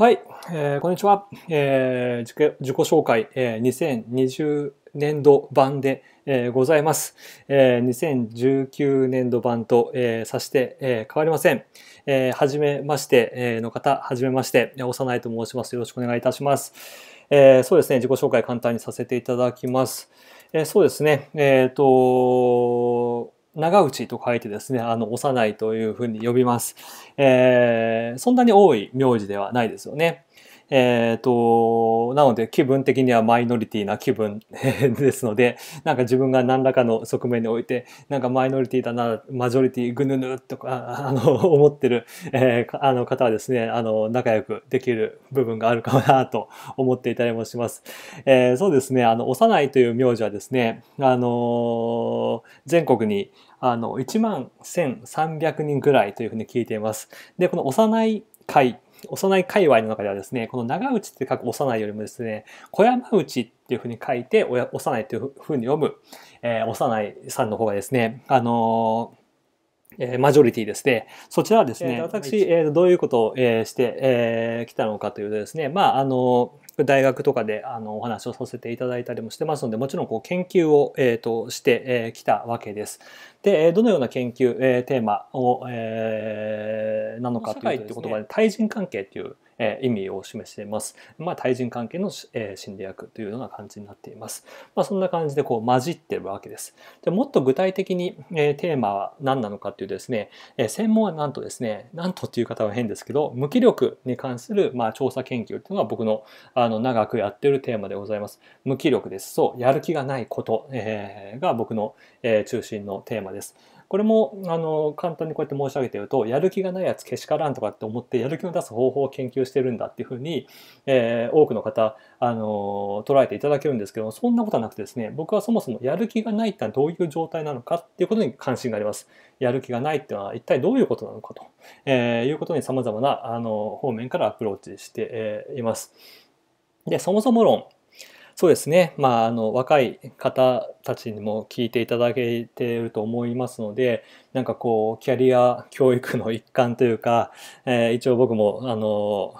はい、えー、こんにちは、えー、自己紹介、えー、2020年度版で、えー、ございます、えー、2019年度版と、えー、さして、えー、変わりません、えー、はじめましての方はじめまして幼いと申しますよろしくお願いいたします、えー、そうですね自己紹介簡単にさせていただきます、えー、そうですねえっ、ー、と長内と書いてですね、あの、幼いというふうに呼びます。えー、そんなに多い名字ではないですよね。えっ、ー、と、なので気分的にはマイノリティな気分 ですので、なんか自分が何らかの側面において、なんかマイノリティだな、マジョリティ、ぐぬぬとか、あの、思ってる、えー、あの方はですね、あの、仲良くできる部分があるかなと 思っていたりもします。えー、そうですね、あの、幼いという名字はですね、あの、全国に、あの、1万1300人ぐらいというふうに聞いています。で、この幼い会幼い界隈の中ではですね、この長内って書く幼いよりもですね、小山内っていうふうに書いて、幼いというふうに読む、えー、幼いさんの方がですね、あのーえー、マジョリティですね。そちらはですね、えー、私、えー、どういうことを、えー、してき、えー、たのかというとですね、まあ、あの、大学とかであのお話をさせていただいたりもしてますのでもちろんこう研究を、えーと、してき、えー、たわけです。でどのような研究、えー、テーマを、えー、なのかというと、ね、言葉で対人関係というえー、意味を示しています。まあ、対人関係の、えー、心理学というような感じになっています。まあ、そんな感じでこう混じってるわけです。でもっと具体的に、えー、テーマは何なのかっていうとですね、えー、専門はなんとですね、なんとっていう方は変ですけど、無気力に関する、まあ、調査研究というのが僕のあの長くやってるテーマでございます。無気力です。そう、やる気がないこと、えー、が僕の、えー、中心のテーマです。これもあの簡単にこうやって申し上げてるとやる気がないやつけしからんとかって思ってやる気を出す方法を研究してるんだっていうふうに、えー、多くの方あの捉えていただけるんですけどもそんなことはなくてですね僕はそもそもやる気がないってのはどういう状態なのかっていうことに関心があります。やる気がないっていうのは一体どういうことなのかと、えー、いうことにさまざまなあの方面からアプローチして、えー、います。でそもそも論そうですね、まあ、あの若い方たちにも聞いていただけていると思いますのでなんかこうキャリア教育の一環というか、えー、一応僕もあの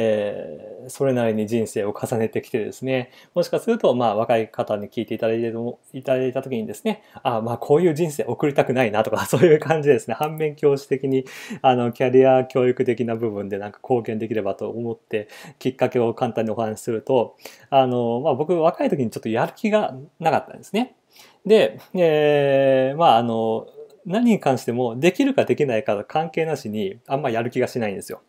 えー、それなりに人生を重ねてきてですね、もしかすると、まあ、若い方に聞いていただいていただいた時にですね、あまあ、こういう人生送りたくないなとか、そういう感じですね、反面教師的に、あの、キャリア教育的な部分でなんか貢献できればと思って、きっかけを簡単にお話しすると、あの、まあ、僕、若い時にちょっとやる気がなかったんですね。で、えー、まあ、あの、何に関してもできるかできないか関係なしにあんまやる気がしないんですよ。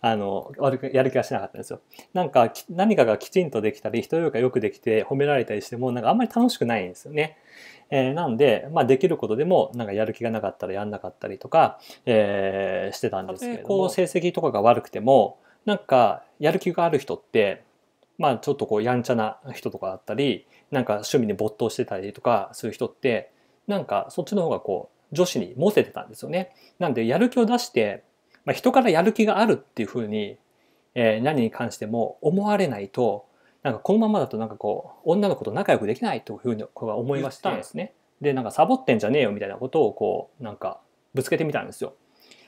あの、やる気がしなかったんですよ。なんか何かがきちんとできたり、人よりかよくできて褒められたりしてもなんかあんまり楽しくないんですよね。えー、なんで、まあ、できることでもなんかやる気がなかったらやんなかったりとか、えー、してたんですけどこう成績とかが悪くてもなんかやる気がある人ってまあちょっとこうやんちゃな人とかだったりなんか趣味に没頭してたりとかする人ってなんかそっちの方がこう女子にモテてたんですよね。なんでやる気を出して、まあ、人からやる気があるっていうふうに、えー、何に関しても思われないとなんかこのままだとなんかこう女の子と仲良くできないというふうに僕は思いましたんですね。でなんかサボってんじゃねえよみたいなことをこうなんかぶつけてみたんですよ。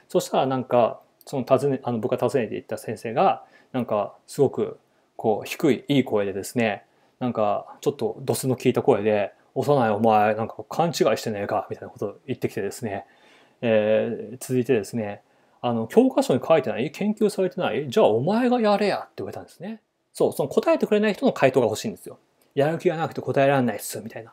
そしたらなんかその訪ねあの僕が訪ねていった先生がなんかすごくこう低いいい声でですねなんかちょっとドスの効いた声で幼いお前、なんか勘違いしてねえか、みたいなことを言ってきてですね、えー、続いてですね、あの、教科書に書いてない研究されてないじゃあお前がやれやって言われたんですね。そう、その答えてくれない人の回答が欲しいんですよ。やる気がなくて答えられないっす、みたいな。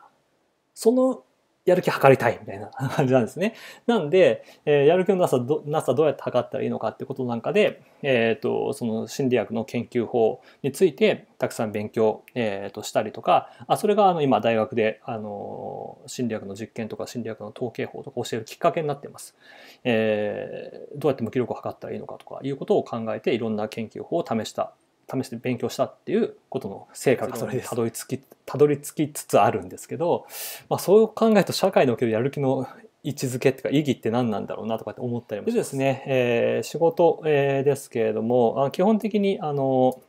そのやる気測りたいみたいな 感じなんですね。なんで、えー、やる気のなさど、なさどうやって測ったらいいのかってことなんかで、えっ、ー、と、その心理学の研究法についてたくさん勉強、えっ、ー、としたりとか、あ、それがあの今大学で、あの、心理学の実験とか心理学の統計法とか教えるきっかけになってます。えどうやって無気力を測ったらいいのかとかいうことを考えていろんな研究法を試した試して勉強したっていうことの成果がそれでたどり着きたどり着きつつあるんですけど、まあ、そう考えると社会におけるやる気の位置づけっていうか意義って何なんだろうなとかって思ったりもします。でですね、えー、仕事、えー、ですけれども基本的にあの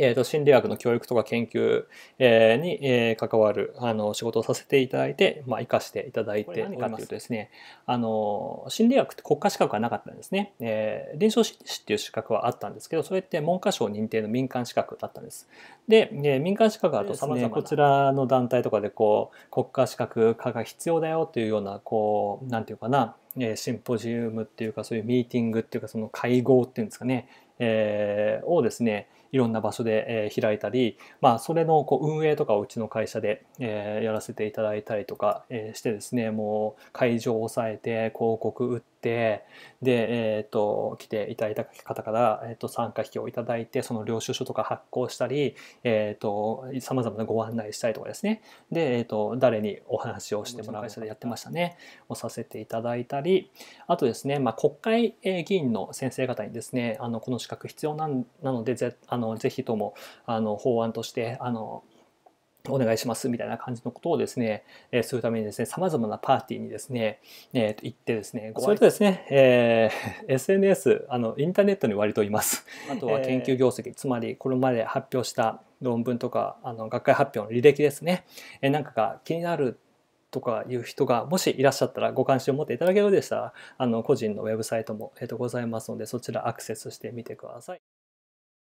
えー、と心理学の教育とか研究、えー、に、えー、関わるあの仕事をさせていただいて、まあ、生かしていただいております。何かというとですねあの心理学って国家資格がなかったんですね、えー、臨床心理士っていう資格はあったんですけどそれって文科省認定の民間資格だったんです。で、え民間資格だとですね、こちらの団体とかでこう国家資格化が必要だよというようなこうなんていうかなシンポジウムっていうかそういうミーティングっていうかその会合っていうんですかね、えー、をですねいろんな場所で、え開いたり、まあ、それのこう運営とかをうちの会社で、えやらせていただいたりとか、えしてですねもう会場を抑えて広告打って、で、えっ、ー、と、来ていただいた方から、えっ、ー、と、参加費をいただいて、その領収書とか発行したり、えっ、ざと、様々なご案内したりとかですね。で、えっ、と、誰にお話をしてもらう会社でやってましたね。をさせていただいたり、あとですね、まあ、国会議員の先生方にですね、あの、この資格必要ななので、ぜ、あの、ぜひとも、あの、法案として、あの、お願いしますみたいな感じのことをですね、えー、するためにですね、様々なパーティーにですね、えー、と行ってですね、それとですね、えー、SNS、あの、インターネットに割といます。あとは研究業績、えー、つまりこれまで発表した論文とか、あの、学会発表の履歴ですね、えー、なんかが気になるとかいう人がもしいらっしゃったらご関心を持っていただけるようでしたらあの個人のウェブサイトも、えー、とございますのでそちらアクセスしてみてください。